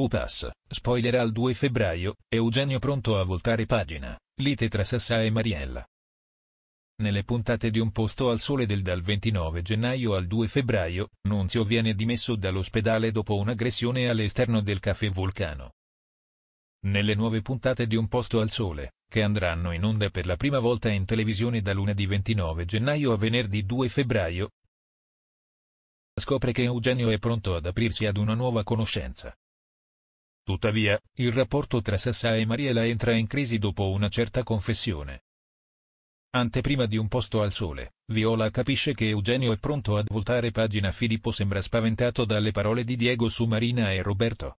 UPAS, spoiler al 2 febbraio, Eugenio pronto a voltare pagina, lite tra Sassà e Mariella. Nelle puntate di Un posto al sole del dal 29 gennaio al 2 febbraio, Nunzio viene dimesso dall'ospedale dopo un'aggressione all'esterno del caffè Vulcano. Nelle nuove puntate di Un posto al sole, che andranno in onda per la prima volta in televisione da lunedì 29 gennaio a venerdì 2 febbraio, scopre che Eugenio è pronto ad aprirsi ad una nuova conoscenza. Tuttavia, il rapporto tra Sassa e Mariela entra in crisi dopo una certa confessione. Anteprima di un posto al sole, Viola capisce che Eugenio è pronto ad voltare pagina Filippo sembra spaventato dalle parole di Diego su Marina e Roberto.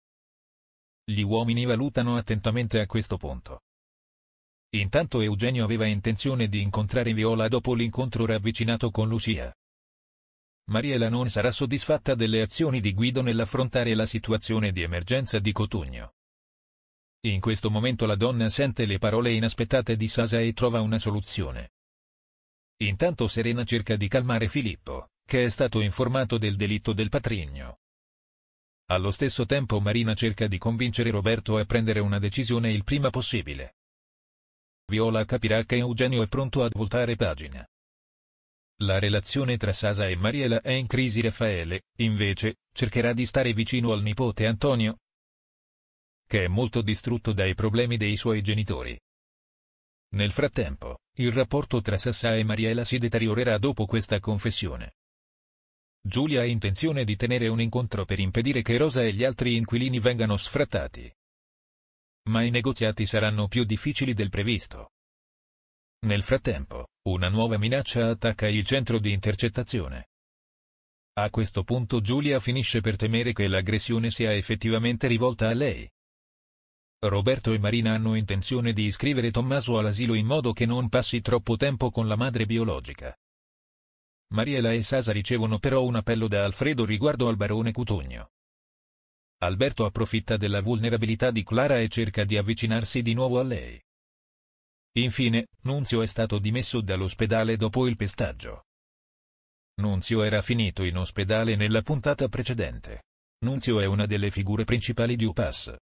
Gli uomini valutano attentamente a questo punto. Intanto Eugenio aveva intenzione di incontrare Viola dopo l'incontro ravvicinato con Lucia. Mariela non sarà soddisfatta delle azioni di Guido nell'affrontare la situazione di emergenza di Cotugno. In questo momento la donna sente le parole inaspettate di Sasa e trova una soluzione. Intanto Serena cerca di calmare Filippo, che è stato informato del delitto del patrigno. Allo stesso tempo Marina cerca di convincere Roberto a prendere una decisione il prima possibile. Viola capirà che Eugenio è pronto a voltare pagina. La relazione tra Sasa e Mariela è in crisi Raffaele, invece, cercherà di stare vicino al nipote Antonio, che è molto distrutto dai problemi dei suoi genitori. Nel frattempo, il rapporto tra Sasa e Mariela si deteriorerà dopo questa confessione. Giulia ha intenzione di tenere un incontro per impedire che Rosa e gli altri inquilini vengano sfrattati. Ma i negoziati saranno più difficili del previsto. Nel frattempo, una nuova minaccia attacca il centro di intercettazione. A questo punto Giulia finisce per temere che l'aggressione sia effettivamente rivolta a lei. Roberto e Marina hanno intenzione di iscrivere Tommaso all'asilo in modo che non passi troppo tempo con la madre biologica. Mariela e Sasa ricevono però un appello da Alfredo riguardo al barone Cutugno. Alberto approfitta della vulnerabilità di Clara e cerca di avvicinarsi di nuovo a lei. Infine, Nunzio è stato dimesso dall'ospedale dopo il pestaggio. Nunzio era finito in ospedale nella puntata precedente. Nunzio è una delle figure principali di UPAS.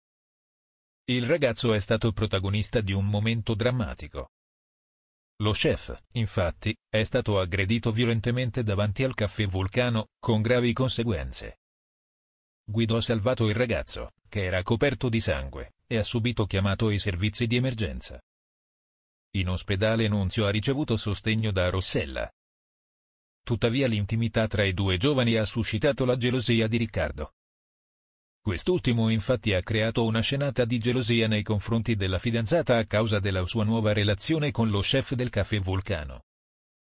Il ragazzo è stato protagonista di un momento drammatico. Lo chef, infatti, è stato aggredito violentemente davanti al caffè Vulcano, con gravi conseguenze. Guido ha salvato il ragazzo, che era coperto di sangue, e ha subito chiamato i servizi di emergenza. In ospedale Nunzio ha ricevuto sostegno da Rossella. Tuttavia l'intimità tra i due giovani ha suscitato la gelosia di Riccardo. Quest'ultimo infatti ha creato una scenata di gelosia nei confronti della fidanzata a causa della sua nuova relazione con lo chef del caffè Vulcano,